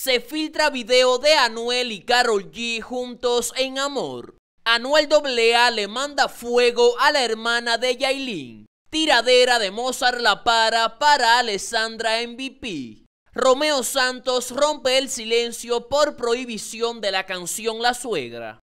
se filtra video de Anuel y Carol G juntos en amor. Anuel AA le manda fuego a la hermana de Yailin. Tiradera de Mozart La Para para Alessandra MVP. Romeo Santos rompe el silencio por prohibición de la canción La Suegra.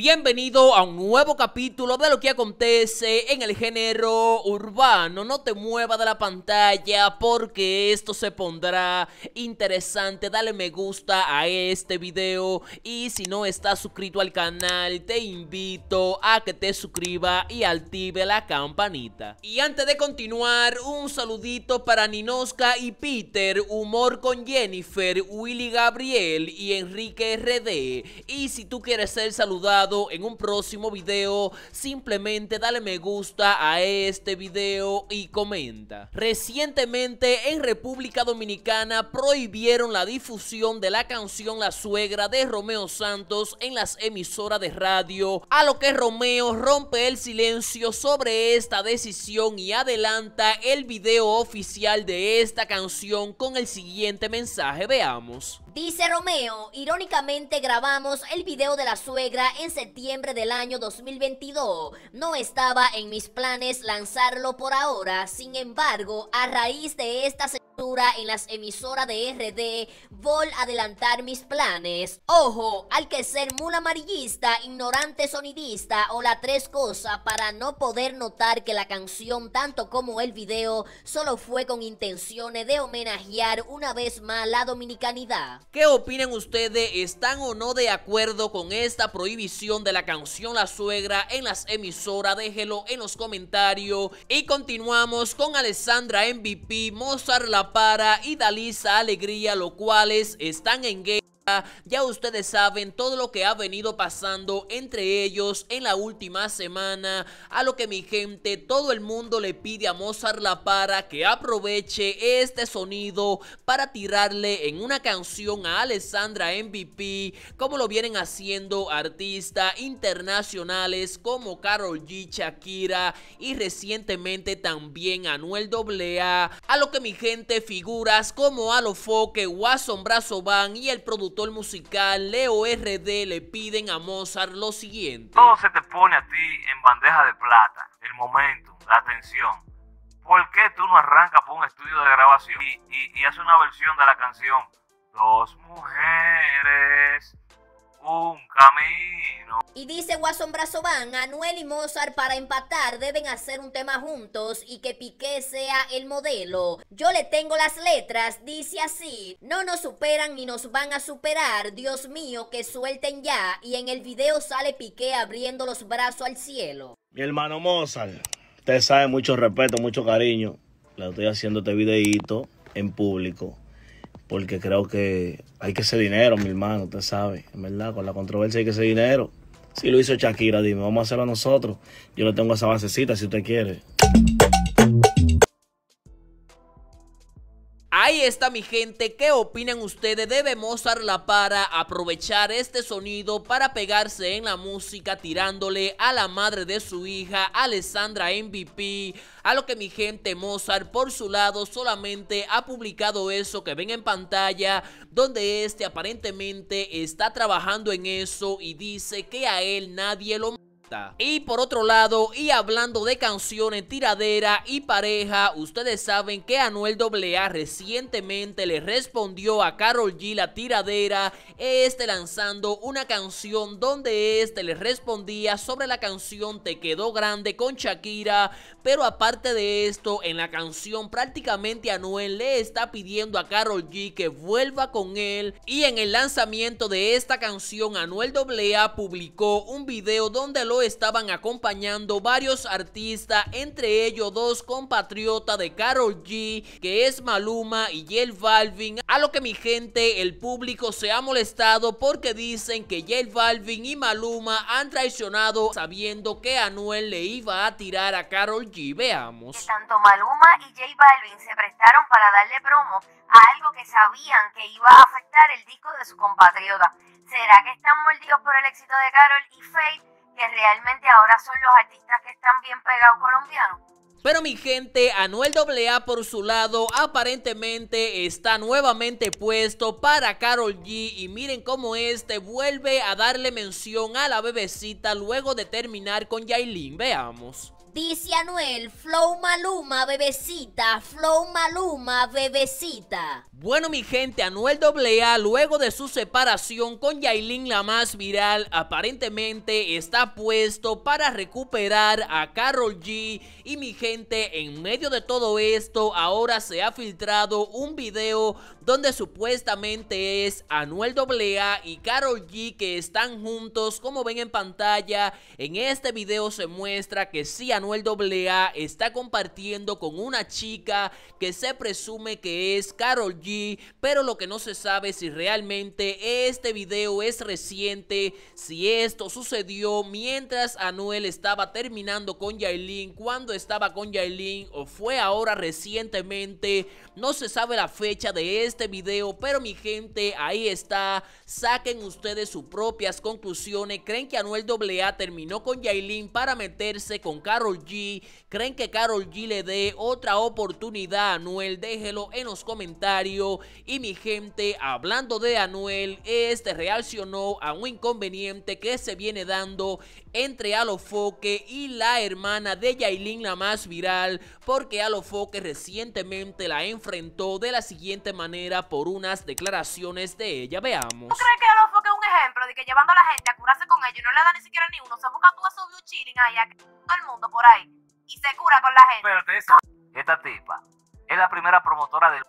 Bienvenido a un nuevo capítulo de lo que acontece en el género urbano. No te muevas de la pantalla porque esto se pondrá interesante. Dale me gusta a este video y si no estás suscrito al canal te invito a que te suscribas y active la campanita. Y antes de continuar, un saludito para Ninoska y Peter, Humor con Jennifer, Willy Gabriel y Enrique RD. Y si tú quieres ser saludado, en un próximo video, simplemente dale me gusta a este video y comenta. Recientemente en República Dominicana prohibieron la difusión de la canción La Suegra de Romeo Santos en las emisoras de radio, a lo que Romeo rompe el silencio sobre esta decisión y adelanta el video oficial de esta canción con el siguiente mensaje, veamos. Dice Romeo, irónicamente grabamos el video de la suegra en septiembre del año 2022. No estaba en mis planes lanzarlo por ahora, sin embargo, a raíz de esta en las emisoras de RD Vol adelantar mis planes. Ojo, al que ser mula amarillista, ignorante sonidista o la tres cosas para no poder notar que la canción tanto como el video solo fue con intenciones de homenajear una vez más la dominicanidad. ¿Qué opinan ustedes? ¿Están o no de acuerdo con esta prohibición de la canción La Suegra en las emisoras? Déjelo en los comentarios y continuamos con Alessandra MVP, Mozart La para y Alegría, Lo cuales están en gay. Ya ustedes saben todo lo que ha venido pasando entre ellos en la última semana. A lo que mi gente, todo el mundo le pide a Mozart La Para que aproveche este sonido para tirarle en una canción a Alessandra MVP, como lo vienen haciendo artistas internacionales como Carol G, Shakira y recientemente también Anuel Doblea A lo que mi gente, figuras como Alofoque, wasson Brazo Van y el productor el musical Leo RD le piden a Mozart lo siguiente. Todo se te pone a ti en bandeja de plata, el momento, la atención ¿Por qué tú no arrancas por un estudio de grabación y, y, y haces una versión de la canción? Dos mujeres un camino. Y dice Guasón Brazoban Anuel y Mozart para empatar deben hacer un tema juntos y que Piqué sea el modelo. Yo le tengo las letras, dice así, no nos superan ni nos van a superar, Dios mío, que suelten ya. Y en el video sale Piqué abriendo los brazos al cielo. Mi hermano Mozart, usted sabe mucho respeto, mucho cariño. Le estoy haciendo este videíto en público porque creo que hay que hacer dinero, mi hermano, usted sabe, en verdad, con la controversia hay que ese dinero. Si lo hizo Shakira, dime, vamos a hacerlo nosotros. Yo le tengo esa basecita si usted quiere. Ahí está mi gente, ¿qué opinan ustedes? ¿Debe Mozart La Para aprovechar este sonido para pegarse en la música tirándole a la madre de su hija, Alessandra MVP? A lo que mi gente Mozart por su lado solamente ha publicado eso que ven en pantalla, donde este aparentemente está trabajando en eso y dice que a él nadie lo... Y por otro lado, y hablando de canciones, tiradera y pareja, ustedes saben que Anuel AA recientemente le respondió a Carol G la tiradera, este lanzando una canción donde este le respondía sobre la canción Te quedó grande con Shakira, pero aparte de esto, en la canción prácticamente Anuel le está pidiendo a Carol G que vuelva con él y en el lanzamiento de esta canción Anuel AA publicó un video donde lo estaban acompañando varios artistas, entre ellos dos compatriotas de Carol G, que es Maluma y J Balvin, a lo que mi gente, el público se ha molestado porque dicen que J Balvin y Maluma han traicionado sabiendo que Anuel le iba a tirar a Carol G. Veamos. tanto Maluma y J Balvin se prestaron para darle promo a algo que sabían que iba a afectar el disco de su compatriota. ¿Será que están mordidos por el éxito de Carol y Faith? que realmente ahora son los artistas que están bien pegados colombianos. Pero mi gente, Anuel AA por su lado aparentemente está nuevamente puesto para Carol G y miren cómo este vuelve a darle mención a la bebecita luego de terminar con Yailin, veamos. Dice Anuel, Flow Maluma, bebecita, Flow Maluma, bebecita. Bueno, mi gente, Anuel AA, luego de su separación con Yailin, la más viral, aparentemente está puesto para recuperar a Carol G. Y mi gente, en medio de todo esto, ahora se ha filtrado un video donde supuestamente es Anuel AA y Carol G que están juntos, como ven en pantalla. En este video se muestra que sí, Anuel Anuel AA está compartiendo con una chica que se presume que es Carol G, pero lo que no se sabe si realmente este video es reciente, si esto sucedió mientras Anuel estaba terminando con Yailin, cuando estaba con Yailin o fue ahora recientemente, no se sabe la fecha de este video, pero mi gente, ahí está, saquen ustedes sus propias conclusiones, creen que Anuel AA terminó con Yailin para meterse con Carol G. ¿Creen que Carol G le dé otra oportunidad a Anuel? Déjelo en los comentarios. Y mi gente, hablando de Anuel, este reaccionó a un inconveniente que se viene dando entre Alofoque y la hermana de Yailin, la más viral, porque Alofoque recientemente la enfrentó de la siguiente manera por unas declaraciones de ella. Veamos. ¿Tú crees que Alofoque es un ejemplo de que llevando a la gente a curarse con ellos no le da ni siquiera ni uno? Se tú todo el mundo por ahí y se cura con la gente. Esta tipa es la primera promotora del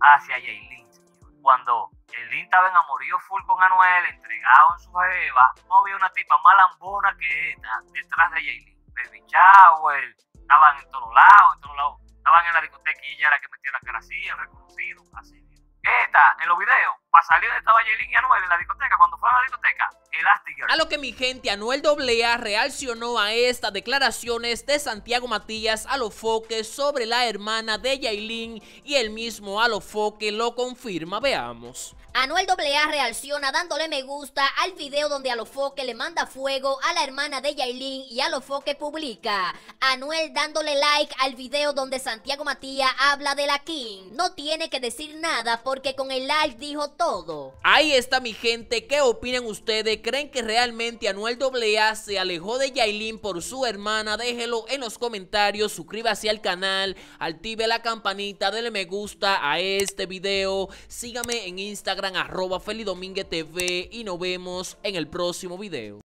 hacia Jaylin. Cuando el estaba amorío full con Anuel, entregado en su jeva, no había una tipa más lambona que esta detrás de Jaylin. Baby él estaban en todos lados, en todos lados. Estaban en la discoteca y ella era la que metía la cara así, el reconocido, así. Esta, en los videos, para salir de estaba Jaylin y Anuel en la discoteca, cuando fueron a la discoteca, a lo que mi gente, Anuel AA reaccionó a estas declaraciones de Santiago Matías a Alofoque sobre la hermana de Yailin y el mismo Alofoque lo confirma, veamos. Anuel AA reacciona dándole me gusta al video donde Alofoque le manda fuego a la hermana de Yailin y Alofoque publica. Anuel dándole like al video donde Santiago Matías habla de la King. No tiene que decir nada porque con el like dijo todo. Ahí está mi gente, ¿qué opinan ustedes? creen que realmente Anuel AA se alejó de Yailin por su hermana, déjelo en los comentarios, suscríbase al canal, active la campanita, dele me gusta a este video, sígame en Instagram arroba TV y nos vemos en el próximo video.